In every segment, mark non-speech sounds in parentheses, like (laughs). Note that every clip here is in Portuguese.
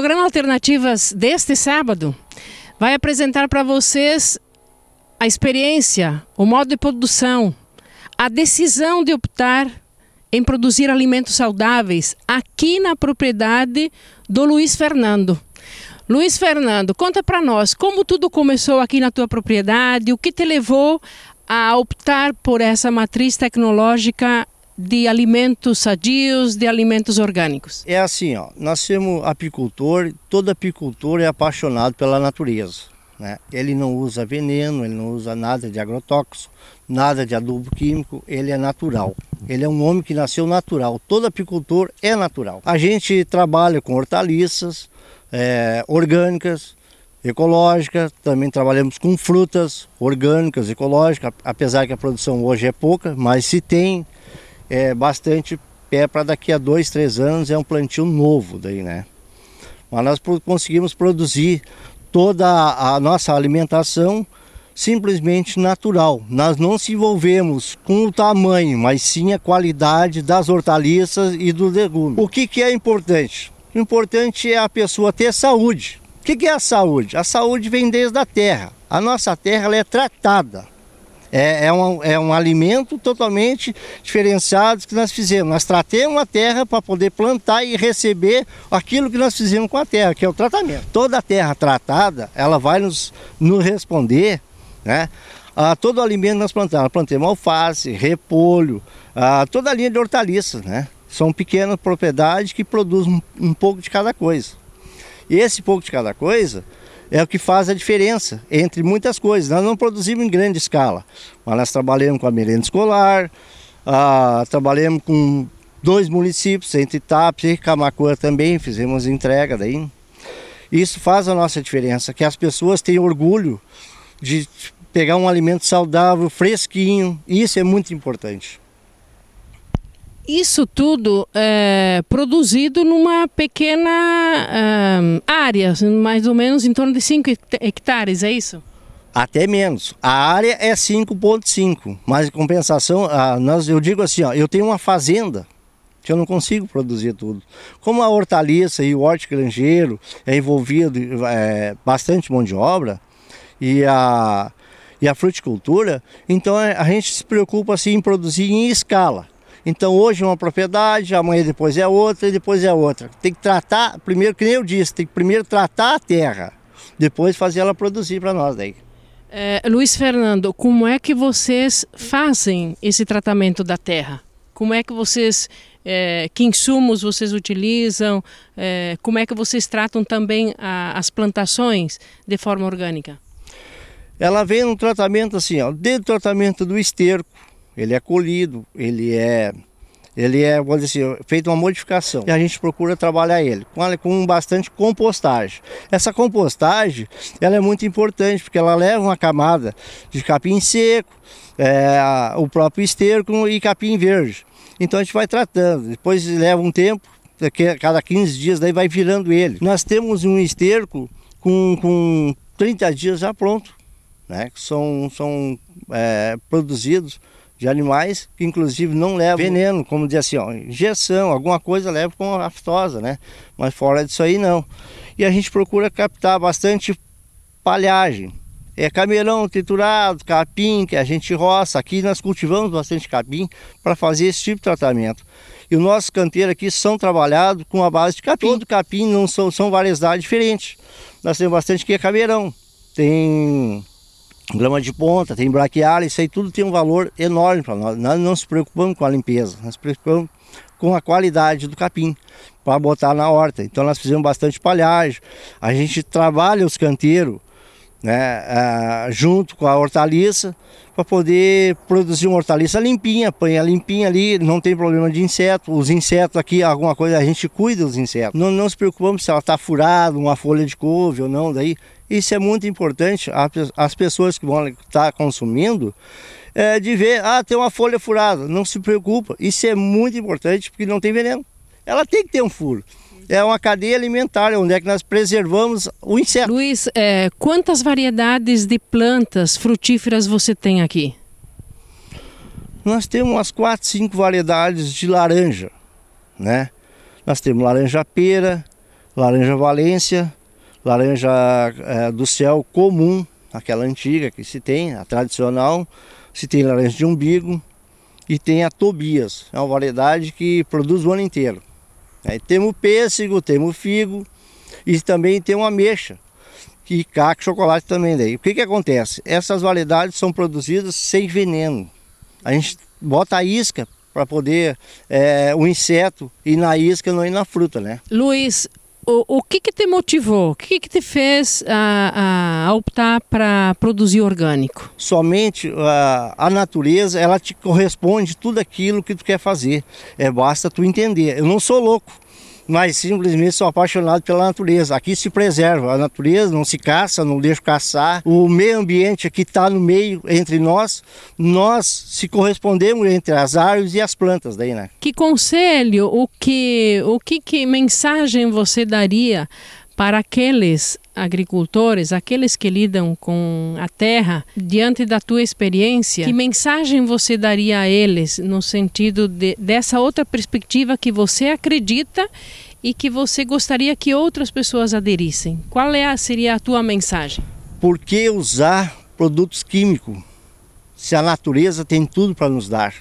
programa Alternativas deste sábado vai apresentar para vocês a experiência, o modo de produção, a decisão de optar em produzir alimentos saudáveis aqui na propriedade do Luiz Fernando. Luiz Fernando, conta para nós como tudo começou aqui na tua propriedade, o que te levou a optar por essa matriz tecnológica de alimentos sadios, de alimentos orgânicos? É assim, ó, nós apicultor, todo apicultor é apaixonado pela natureza. Né? Ele não usa veneno, ele não usa nada de agrotóxico, nada de adubo químico, ele é natural. Ele é um homem que nasceu natural, todo apicultor é natural. A gente trabalha com hortaliças é, orgânicas, ecológicas. também trabalhamos com frutas orgânicas, ecológicas, apesar que a produção hoje é pouca, mas se tem é, bastante pé para daqui a dois, três anos é um plantio novo daí, né? Mas nós conseguimos produzir toda a nossa alimentação simplesmente natural. Nós não se envolvemos com o tamanho, mas sim a qualidade das hortaliças e do legume. O que, que é importante? O importante é a pessoa ter saúde. O que, que é a saúde? A saúde vem desde a terra. A nossa terra é tratada é, é, um, é um alimento totalmente diferenciado que nós fizemos. Nós tratamos a terra para poder plantar e receber aquilo que nós fizemos com a terra, que é o tratamento. Toda a terra tratada, ela vai nos, nos responder, né? A todo o alimento que nós plantamos. Nós plantamos alface, repolho, a toda a linha de hortaliças, né? São pequenas propriedades que produzem um, um pouco de cada coisa. E esse pouco de cada coisa é o que faz a diferença entre muitas coisas. Nós não produzimos em grande escala, mas nós trabalhamos com a merenda escolar, ah, trabalhamos com dois municípios, entre Itapes e Camacuã também, fizemos entrega daí. Isso faz a nossa diferença, que as pessoas têm orgulho de pegar um alimento saudável, fresquinho, isso é muito importante isso tudo é produzido numa pequena é, área, mais ou menos em torno de 5 hectares, é isso? Até menos. A área é 5,5, mas em compensação, a, nós, eu digo assim: ó, eu tenho uma fazenda que eu não consigo produzir tudo. Como a hortaliça e o hortigranjeiro é envolvido é, bastante mão de obra e a, e a fruticultura, então é, a gente se preocupa assim, em produzir em escala. Então hoje é uma propriedade, amanhã depois é outra e depois é outra. Tem que tratar, primeiro, que nem eu disse, tem que primeiro tratar a terra, depois fazer ela produzir para nós daí. É, Luiz Fernando, como é que vocês fazem esse tratamento da terra? Como é que vocês, é, que insumos vocês utilizam? É, como é que vocês tratam também a, as plantações de forma orgânica? Ela vem num tratamento assim, ó, desde o tratamento do esterco, ele é colhido, ele é ele é, vamos dizer assim, feito uma modificação e a gente procura trabalhar ele com, com bastante compostagem. Essa compostagem, ela é muito importante porque ela leva uma camada de capim seco, é, o próprio esterco e capim verde. Então a gente vai tratando, depois leva um tempo, cada 15 dias daí vai virando ele. Nós temos um esterco com, com 30 dias já pronto, né, que são, são é, produzidos de animais que inclusive não levam veneno, como dizer assim, ó, injeção, alguma coisa leva com aftosa, né? Mas fora disso aí não. E a gente procura captar bastante palhagem. É camelão triturado, capim que a gente roça. Aqui nós cultivamos bastante capim para fazer esse tipo de tratamento. E os nossos canteiros aqui são trabalhados com a base de capim. Todo capim não são, são variedades diferentes. Nós temos bastante que é cameirão, tem grama de ponta, tem braquiária, isso aí tudo tem um valor enorme para nós. Nós não nos preocupamos com a limpeza, nós nos preocupamos com a qualidade do capim para botar na horta. Então nós fizemos bastante palhagem, a gente trabalha os canteiros né, ah, junto com a hortaliça, para poder produzir uma hortaliça limpinha, apanha limpinha ali, não tem problema de inseto. Os insetos aqui, alguma coisa, a gente cuida dos insetos. Não, não se preocupamos se ela está furada, uma folha de couve ou não, daí. Isso é muito importante, as pessoas que vão estar tá consumindo, é, de ver, ah, tem uma folha furada, não se preocupa. Isso é muito importante porque não tem veneno. Ela tem que ter um furo é uma cadeia alimentar, é onde é que nós preservamos o inseto. Luiz, é, quantas variedades de plantas frutíferas você tem aqui? Nós temos umas 4, 5 variedades de laranja, né? Nós temos laranja pera, laranja valência, laranja é, do céu comum, aquela antiga que se tem, a tradicional, se tem laranja de umbigo e tem a Tobias, é uma variedade que produz o ano inteiro. Aí né? temos pêssego, temos figo e também tem uma ameixa e caco chocolate também daí. O que que acontece? Essas variedades são produzidas sem veneno. A gente bota a isca para poder é, o inseto e na isca não ir na fruta, né? Luiz, o, o que, que te motivou? O que, que te fez a, ah, a ah, optar para produzir orgânico? Somente a, ah, a natureza, ela te corresponde tudo aquilo que tu quer fazer. É, basta tu entender. Eu não sou louco mas simplesmente sou apaixonado pela natureza. Aqui se preserva a natureza, não se caça, não deixa caçar. O meio ambiente aqui está no meio entre nós, nós se correspondemos entre as árvores e as plantas daí, né? Que conselho, o que, o que, que mensagem você daria para aqueles agricultores, aqueles que lidam com a terra, diante da tua experiência, que mensagem você daria a eles no sentido de, dessa outra perspectiva que você acredita e que você gostaria que outras pessoas aderissem? Qual é a, seria a tua mensagem? Por que usar produtos químicos se a natureza tem tudo para nos dar?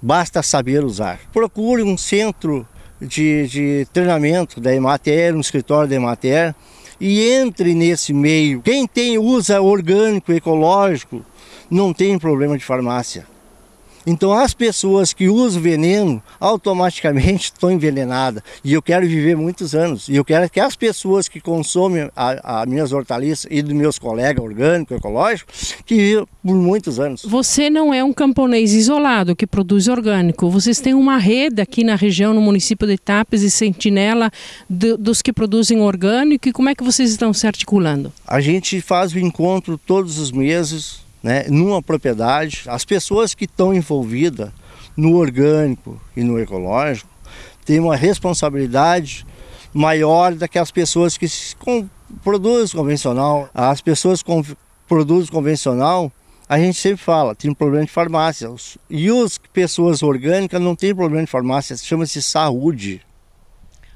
Basta saber usar. Procure um centro de, de treinamento da Emater, um escritório da Emater, e entre nesse meio. Quem tem usa orgânico, ecológico, não tem problema de farmácia. Então as pessoas que usam veneno automaticamente (laughs) estão envenenadas. E eu quero viver muitos anos. E eu quero que as pessoas que consomem as minhas hortaliças e dos meus colegas orgânicos, ecológicos, que vivam por muitos anos. Você não é um camponês isolado que produz orgânico. Vocês têm uma rede aqui na região, no município de Tapes e Sentinela, do, dos que produzem orgânico. E como é que vocês estão se articulando? A gente faz o encontro todos os meses né, numa propriedade, as pessoas que estão envolvidas no orgânico e no ecológico têm uma responsabilidade maior daquelas pessoas que com, produzem convencional. As pessoas com, produzem convencional, a gente sempre fala, tem um problema de farmácia. E as pessoas orgânicas não têm problema de farmácia, chama-se saúde.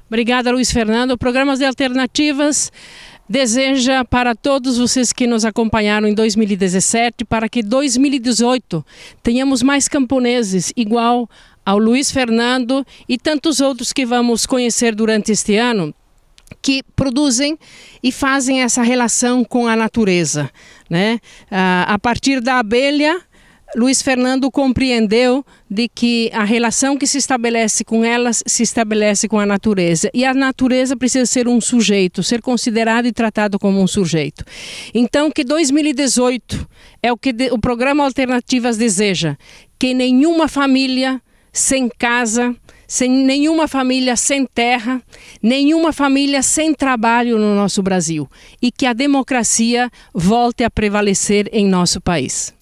Obrigada, Luiz Fernando. Programas de alternativas deseja para todos vocês que nos acompanharam em 2017, para que 2018 tenhamos mais camponeses igual ao Luiz Fernando e tantos outros que vamos conhecer durante este ano que produzem e fazem essa relação com a natureza, né? Ah, a partir da abelha Luiz Fernando compreendeu de que a relação que se estabelece com elas se estabelece com a natureza e a natureza precisa ser um sujeito, ser considerado e tratado como um sujeito. Então que 2018 é o que o programa Alternativas deseja, que nenhuma família sem casa, sem nenhuma família sem terra, nenhuma família sem trabalho no nosso Brasil e que a democracia volte a prevalecer em nosso país.